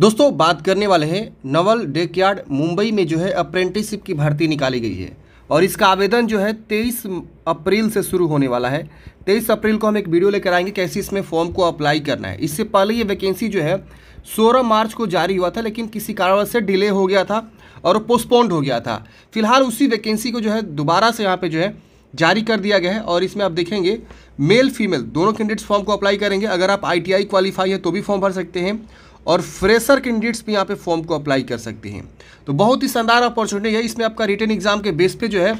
दोस्तों बात करने वाले हैं नवल डेक मुंबई में जो है अप्रेंटिसशिप की भर्ती निकाली गई है और इसका आवेदन जो है 23 अप्रैल से शुरू होने वाला है 23 अप्रैल को हम एक वीडियो लेकर आएंगे कैसे इसमें फॉर्म को अप्लाई करना है इससे पहले ये वैकेंसी जो है 16 मार्च को जारी हुआ था लेकिन किसी कारण से डिले हो गया था और पोस्टपोन्ड हो गया था फिलहाल उसी वैकेंसी को जो है दोबारा से यहाँ पर जो है जारी कर दिया गया है और इसमें आप देखेंगे मेल फीमेल दोनों कैंडिडेट्स फॉर्म को अप्लाई करेंगे अगर आप आई क्वालिफाई है तो भी फॉर्म भर सकते हैं और फ्रेशर कैंडिडेट्स भी यहाँ पे फॉर्म को अप्लाई कर सकते हैं तो बहुत ही शानदार अपॉर्चुनिटी है इसमें आपका रिटर्न एग्जाम के बेस पे जो है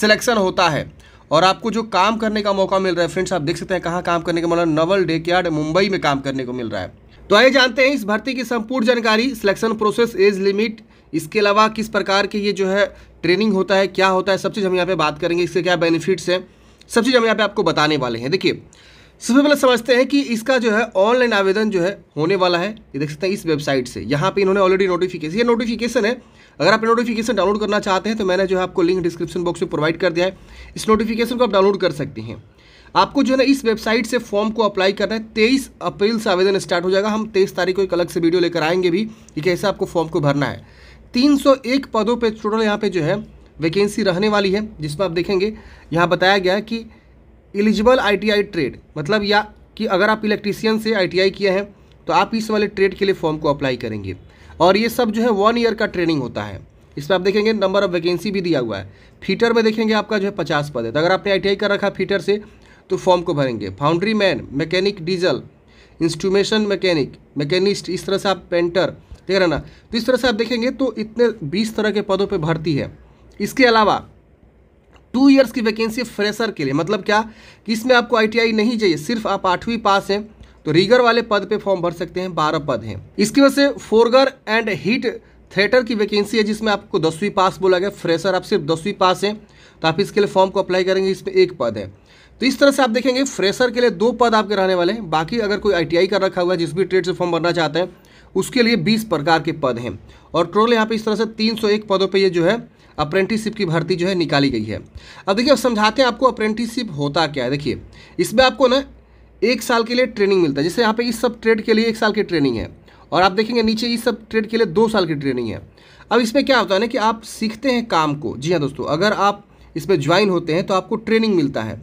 सिलेक्शन होता है और आपको जो काम करने का मौका मिल रहा है फ्रेंड्स आप देख सकते हैं कहाँ काम करने का मतलब नवल डे यार्ड मुंबई में काम करने को मिल रहा है तो आइए जानते हैं इस भर्ती की संपूर्ण जानकारी सिलेक्शन प्रोसेस एज लिमिट इसके अलावा किस प्रकार के ये जो है ट्रेनिंग होता है क्या होता है सब चीज़ हम यहाँ पे बात करेंगे इसके क्या बेनिफिट्स हैं सब चीज़ हम यहाँ पे आपको बताने वाले हैं देखिए सबसे मतलब पहले समझते हैं कि इसका जो है ऑनलाइन आवेदन जो है होने वाला है ये देख सकते हैं इस वेबसाइट से यहाँ पे इन्होंने ऑलरेडी नोटिफिकेशन ये नोटिफिकेशन है अगर आप नोटिफिकेशन डाउनलोड करना चाहते हैं तो मैंने जो है आपको लिंक डिस्क्रिप्शन बॉक्स में प्रोवाइड कर दिया है इस नोटिफिकेशन को आप डाउनलोड कर सकते हैं आपको जो है ना इस वेबसाइट से फॉर्म को अप्लाई करना है तेईस अप्रैल से आवेदन स्टार्ट हो जाएगा हम तेईस तारीख को एक अलग से वीडियो लेकर आएंगे भी कि कैसे आपको फॉर्म को भरना है तीन पदों पर टोटल यहाँ पर जो है वैकेंसी रहने वाली है जिसमें आप देखेंगे यहाँ बताया गया है कि एलिजिबल आईटीआई ट्रेड मतलब या कि अगर आप इलेक्ट्रीसियन से आईटीआई किए हैं तो आप इस वाले ट्रेड के लिए फॉर्म को अप्लाई करेंगे और ये सब जो है वन ईयर का ट्रेनिंग होता है इसमें आप देखेंगे नंबर ऑफ वैकेंसी भी दिया हुआ है फीटर में देखेंगे आपका जो है पचास पद है तो अगर आपने आई कर रखा फीटर से तो फॉर्म को भरेंगे foundry man mechanic diesel instrumentation mechanic machinist इस तरह से आप पेंटर देख रहे ना तो इस तरह से आप देखेंगे तो इतने बीस तरह के पदों पर भर्ती है इसके अलावा टू ईयर्स की वैकेंसी फ्रेशर के लिए मतलब क्या कि इसमें आपको आईटीआई नहीं चाहिए सिर्फ आप आठवीं पास हैं तो रीगर वाले पद पे फॉर्म भर सकते हैं बारह पद हैं इसकी वजह से फोरगर एंड हीट थिएटर की वैकेंसी है जिसमें आपको दसवीं पास बोला गया फ्रेशर आप सिर्फ दसवीं पास हैं तो आप इसके लिए फॉर्म को अप्लाई करेंगे इसमें एक पद है तो इस तरह से आप देखेंगे फ्रेशर के लिए दो पद आपके रहने वाले हैं बाकी अगर कोई आईटीआई कर रखा हुआ है जिस भी ट्रेड से फॉर्म भरना चाहते हैं उसके लिए बीस प्रकार के पद हैं और टोटल यहाँ पे इस तरह से तीन सौ एक पदों पे ये जो है अप्रेंटिसशिप की भर्ती जो है निकाली गई है अब देखिए अब समझाते हैं आपको अप्रेंटिसशिप होता क्या है देखिए इसमें आपको ना एक साल के लिए ट्रेनिंग मिलता है जैसे यहाँ पे इस सब ट्रेड के लिए एक साल की ट्रेनिंग है और आप देखेंगे नीचे इस सब ट्रेड के लिए दो साल की ट्रेनिंग है अब इसमें क्या होता है ना कि आप सीखते हैं काम को जी हाँ दोस्तों अगर आप इसमें ज्वाइन होते हैं तो आपको ट्रेनिंग मिलता है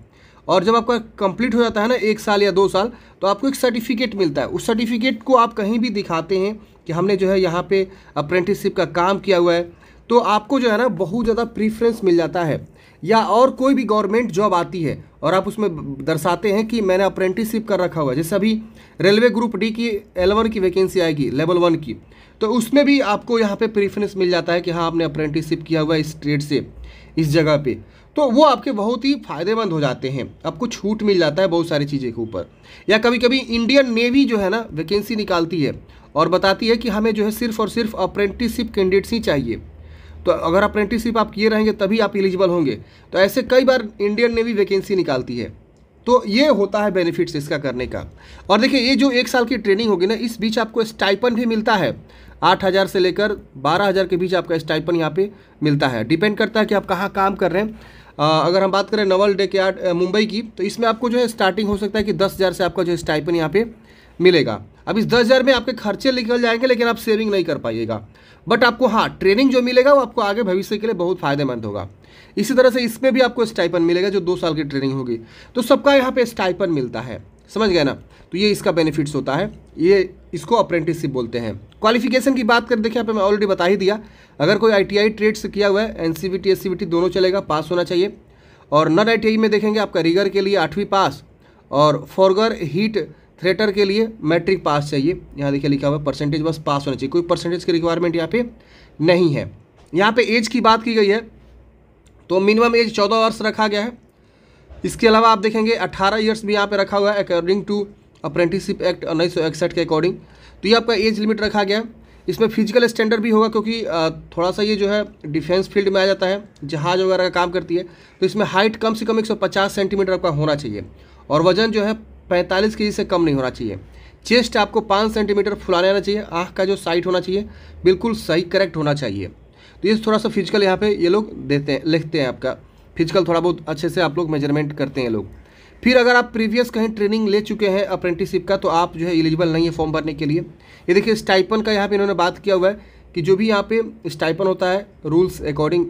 और जब आपका कंप्लीट हो जाता है ना एक साल या दो साल तो आपको एक सर्टिफिकेट मिलता है उस सर्टिफिकेट को आप कहीं भी दिखाते हैं कि हमने जो है यहाँ पे अप्रेंटिसशिप का काम किया हुआ है तो आपको जो है ना बहुत ज़्यादा प्रीफ्रेंस मिल जाता है या और कोई भी गवर्नमेंट जॉब आती है और आप उसमें दर्शाते हैं कि मैंने अप्रेंटिसशिप कर रखा हुआ है जैसे अभी रेलवे ग्रुप डी की एलेवन की वैकेंसी आएगी लेवल वन की तो उसमें भी आपको यहाँ पे प्रीफ्रेंस मिल जाता है कि हाँ आपने अप्रेंटिसशिप किया हुआ है इस ट्रेड से इस जगह पे तो वो आपके बहुत ही फ़ायदेमंद हो जाते हैं आपको छूट मिल जाता है बहुत सारी चीज़ें के ऊपर या कभी कभी इंडियन नेवी जो है ना वैकेंसी निकालती है और बताती है कि हमें जो है सिर्फ और सिर्फ अप्रेंटिसशिप कैंडिडेट्स ही चाहिए तो अगर अप्रेंटिसशिप आप किए रहेंगे तभी आप एलिजिबल होंगे तो ऐसे कई बार इंडियन नेवी वैकेंसी निकालती है तो ये होता है बेनिफिट्स इसका करने का और देखिए ये जो एक साल की ट्रेनिंग होगी ना इस बीच आपको स्टाइपन भी मिलता है आठ हज़ार से लेकर बारह हज़ार के बीच आपका स्टाइपन यहाँ पे मिलता है डिपेंड करता है कि आप कहाँ काम कर रहे हैं अगर हम बात करें naval dockyard Mumbai की तो इसमें आपको जो है स्टार्टिंग हो सकता है कि दस हज़ार से आपका जो है स्टाइपन यहाँ पे मिलेगा अब इस दस हज़ार में आपके खर्चे निकल जाएंगे लेकिन आप सेविंग नहीं कर पाइएगा बट आपको हाँ ट्रेनिंग जो मिलेगा वो आपको आगे भविष्य के लिए बहुत फायदेमंद होगा इसी तरह से इसमें भी आपको स्टाइपन मिलेगा जो दो साल की ट्रेनिंग होगी तो सबका यहाँ पे स्टाइपन मिलता है समझ गए ना तो ये इसका बेनिफिट्स होता है ये इसको अप्रेंटिसशिप बोलते हैं क्वालिफिकेशन की बात कर देखिए यहाँ पे मैं ऑलरेडी बता ही दिया अगर कोई आई ट्रेड से किया हुआ है एन सी दोनों चलेगा पास होना चाहिए और नन आई में देखेंगे आपका रीगर के लिए आठवीं पास और फॉरगर हीट थ्रेटर के लिए मैट्रिक पास चाहिए यहाँ देखिए लिखा हुआ परसेंटेज बस पास होना चाहिए कोई परसेंटेज की रिक्वायरमेंट यहाँ पे नहीं है यहाँ पे एज की बात की गई है तो मिनिमम एज चौदह वर्ष रखा गया है इसके अलावा आप देखेंगे अट्ठारह ईयर्स भी यहाँ पे रखा हुआ है अकॉर्डिंग टू अप्रेंटिसशिप एक्ट उन्नीस सौ इकसठ के अकॉर्डिंग तो ये आपका एज लिमिट रखा गया इसमें फिजिकल स्टैंडर्ड भी होगा क्योंकि थोड़ा सा ये जो है डिफेंस फील्ड में आ जाता है जहाज़ वगैरह का काम करती है तो इसमें हाइट कम से कम पचास सेंटीमीटर आपका होना चाहिए और वजन जो है पैंतालीस के से कम नहीं होना चाहिए चेस्ट आपको पाँच सेंटीमीटर फुलाने आना चाहिए आँख का जो साइट होना चाहिए बिल्कुल सही करेक्ट होना चाहिए तो ये थोड़ा सा फिजिकल यहाँ पर ये लोग देते हैं लिखते हैं आपका फिजिकल थोड़ा बहुत अच्छे से आप लोग मेजरमेंट करते हैं लोग फिर अगर आप प्रीवियस कहीं ट्रेनिंग ले चुके हैं अप्रेंटिसिप का तो आप जो है एलिजिबल नहीं है फॉर्म भरने के लिए ये देखिए स्टाइपन का यहाँ पे इन्होंने बात किया हुआ है कि जो भी यहाँ पे स्टाइपन होता है रूल्स अकॉर्डिंग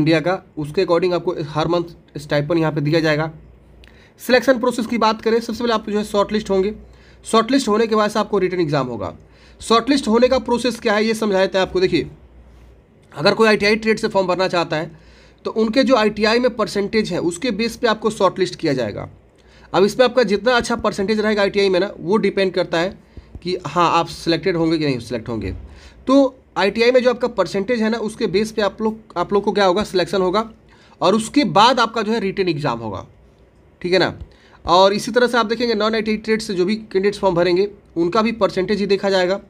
इंडिया का उसके अकॉर्डिंग आपको हर मंथ स्टाइपन यहाँ पर दिया जाएगा सिलेक्शन प्रोसेस की बात करें सबसे पहले आप जो है शॉर्टलिस्ट होंगे शॉर्ट होने के बाद से आपको रिटर्न एग्जाम होगा शॉर्ट होने का प्रोसेस क्या है ये समझा देते हैं आपको देखिए अगर कोई आई ट्रेड से फॉर्म भरना चाहता है तो उनके जो आई में परसेंटेज है उसके बेस पे आपको शॉर्ट किया जाएगा अब इसमें आपका जितना अच्छा परसेंटेज रहेगा आई में ना वो डिपेंड करता है कि हाँ आप सिलेक्टेड होंगे कि नहीं सिलेक्ट होंगे तो आई में जो आपका परसेंटेज है ना उसके बेस पे आप लोग आप लोग को क्या होगा सिलेक्शन होगा और उसके बाद आपका जो है रिटर्न एग्ज़ाम होगा ठीक है ना और इसी तरह से आप देखेंगे नॉन आई ट्रेड से जो भी कैंडिडेट्स फॉर्म भरेंगे उनका भी परसेंटेज ही देखा जाएगा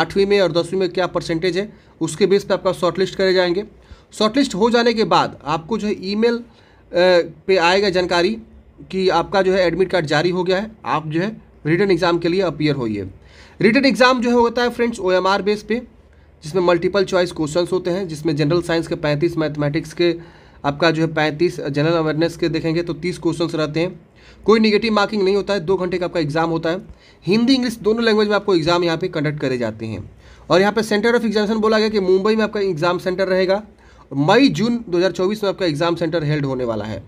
आठवीं में और दसवीं में क्या परसेंटेज है उसके बेस पे आपका शॉर्टलिस्ट करे जाएंगे शॉर्टलिस्ट हो जाने के बाद आपको जो है ईमेल पे आएगा जानकारी कि आपका जो है एडमिट कार्ड जारी हो गया है आप जो है रिटर्न एग्ज़ाम के लिए अपियर होइए रिटर्न एग्ज़ाम जो है होता है friends O M R base पे जिसमें मल्टीपल चॉइस क्वेश्चंस होते हैं जिसमें जनरल साइंस के 35 मैथमेटिक्स के आपका जो है पैंतीस जनरल अवेयरनेस के देखेंगे तो तीस क्वेश्चन रहते हैं कोई निगेटिव मार्किंग नहीं होता है दो घंटे का आपका एग्ज़ाम होता है हिंदी इंग्लिश दोनों लैंग्वेज में आपको एग्ज़ाम यहाँ पर कंडक्ट करे जाते हैं और यहाँ पर सेंटर ऑफ एग्जामेशन बोला गया कि मुंबई में आपका एग्ज़ाम सेंटर रहेगा मई जून 2024 में आपका एग्जाम सेंटर हेल्ड होने वाला है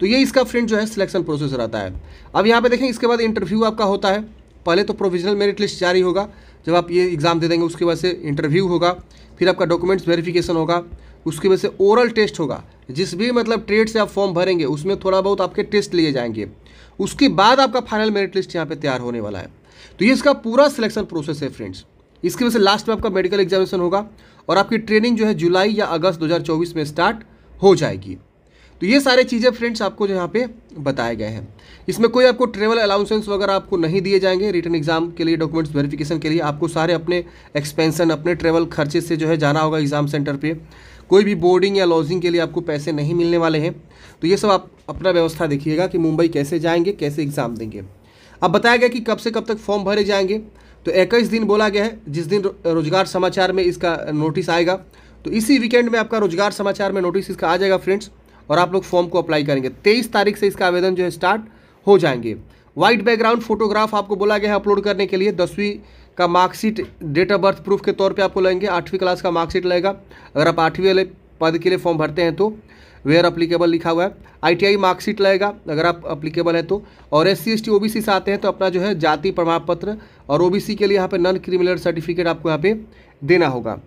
तो ये इसका फ्रेंड जो है सिलेक्शन प्रोसेस रहता है अब यहाँ पे देखें इसके बाद इंटरव्यू आपका होता है पहले तो प्रोविजनल मेरिट लिस्ट जारी होगा जब आप ये एग्ज़ाम दे देंगे उसके बाद से इंटरव्यू होगा फिर आपका डॉक्यूमेंट्स वेरिफिकेशन होगा उसके बाद से ओरल टेस्ट होगा जिस भी मतलब ट्रेड से आप फॉर्म भरेंगे उसमें थोड़ा बहुत आपके टेस्ट लिए जाएंगे उसके बाद आपका फाइनल मेरिट लिस्ट यहाँ पे तैयार होने वाला है तो ये इसका पूरा सिलेक्शन प्रोसेस है फ्रेंड्स इसकी वजह से लास्ट में आपका मेडिकल एग्जामिनेशन होगा और आपकी ट्रेनिंग जो है जुलाई या अगस्त 2024 में स्टार्ट हो जाएगी तो ये सारे चीज़ें फ्रेंड्स आपको जो यहाँ पे बताए गए हैं इसमें कोई आपको ट्रेवल अलाउंसेंस वगैरह आपको नहीं दिए जाएंगे रिटर्न एग्जाम के लिए डॉक्यूमेंट्स वेरिफिकेशन के लिए आपको सारे अपने एक्सपेंसन अपने ट्रेवल खर्चे से जो है जाना होगा एग्ज़ाम सेंटर पर कोई भी बोर्डिंग या लॉजिंग के लिए आपको पैसे नहीं मिलने वाले हैं तो ये सब आप अपना व्यवस्था देखिएगा कि मुंबई कैसे जाएंगे कैसे एग्ज़ाम देंगे अब बताया गया कि कब से कब तक फॉर्म भरे जाएंगे तो इक्कीस दिन बोला गया है जिस दिन रोजगार समाचार में इसका नोटिस आएगा तो इसी वीकेंड में आपका रोजगार समाचार में नोटिस इसका आ जाएगा फ्रेंड्स और आप लोग फॉर्म को अप्लाई करेंगे तेईस तारीख से इसका आवेदन जो है स्टार्ट हो जाएंगे वाइट बैकग्राउंड फोटोग्राफ आपको बोला गया है अपलोड करने के लिए दसवीं का marksheet date of birth proof के तौर पे आपको लेंगे आठवीं क्लास का मार्कशीट लगेगा अगर आप आठवीं वाले पद के लिए फॉर्म भरते हैं तो वेयर अप्लीकेबल लिखा हुआ है आईटीआई मार्कशीट लगेगा अगर आप अप्लीकेबल है तो और S C S T O B C से आते हैं तो अपना जो है जाति प्रमाण पत्र और ओ बी सी के लिए यहाँ पर नॉन क्रिमिनल सर्टिफिकेट आपको यहाँ पर देना होगा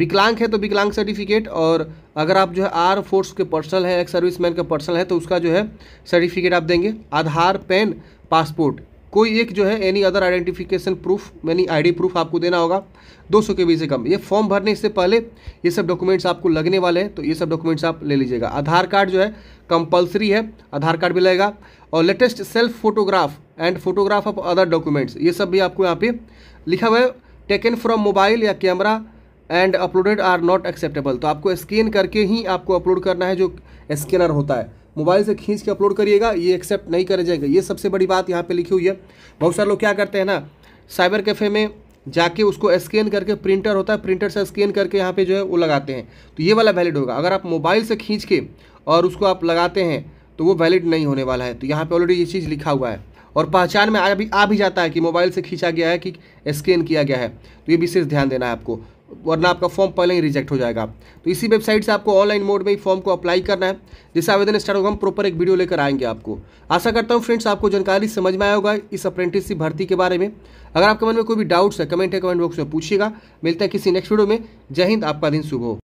विकलांग है तो विकलांग सर्टिफिकेट और अगर आप जो है आर फोर्स के पर्सनल है एक्स सर्विस मैन का पर्सनल है तो उसका जो है सर्टिफिकेट आप देंगे आधार पैन पासपोर्ट कोई एक जो है एनी अदर आइडेंटिफिकेशन प्रूफ यानी आईडी प्रूफ आपको देना होगा 200 के बी से कम ये फॉर्म भरने से पहले ये सब डॉक्यूमेंट्स आपको लगने वाले हैं तो ये सब डॉक्यूमेंट्स आप ले लीजिएगा आधार कार्ड जो है कंपलसरी है आधार कार्ड भी लगेगा और latest self photograph and photograph of other documents ये सब भी आपको यहाँ पे लिखा हुआ है टेकन फ्रॉम मोबाइल या camera and uploaded are not acceptable तो आपको स्कैन करके ही आपको अपलोड करना है जो स्कैनर होता है मोबाइल से खींच के अपलोड करिएगा ये एक्सेप्ट नहीं करे जाएगा ये सबसे बड़ी बात यहाँ पर लिखी हुई है बहुत सारे लोग क्या करते हैं ना साइबर कैफ़े में जाके उसको स्कैन करके प्रिंटर होता है प्रिंटर से स्कैन करके यहाँ पे जो है वो लगाते हैं तो ये वाला वैलिड होगा अगर आप मोबाइल से खींच के और उसको आप लगाते हैं तो वो वैलिड नहीं होने वाला है तो यहाँ पर ऑलरेडी ये चीज़ लिखा हुआ है और पहचान में आ भी आ भी जाता है कि मोबाइल से खींचा गया है कि स्कैन किया गया है तो ये विशेष ध्यान देना है आपको वरना आपका फॉर्म पहले ही रिजेक्ट हो जाएगा तो इसी वेबसाइट से आपको ऑनलाइन मोड में ही फॉर्म को अप्लाई करना है जिससे आवेदन स्टार्ट होगा हम प्रॉपर एक वीडियो लेकर आएंगे आपको आशा करता हूँ फ्रेंड्स आपको जानकारी समझ में आया होगा इस अप्रेंटिसशिप भर्ती के बारे में अगर आपके मन में कोई भी डाउट्स है कमेंट है कमेंट बॉक्स में पूछिएगा मिलता है किसी नेक्स्ट वीडियो में जय हिंद आपका दिन शुभ हो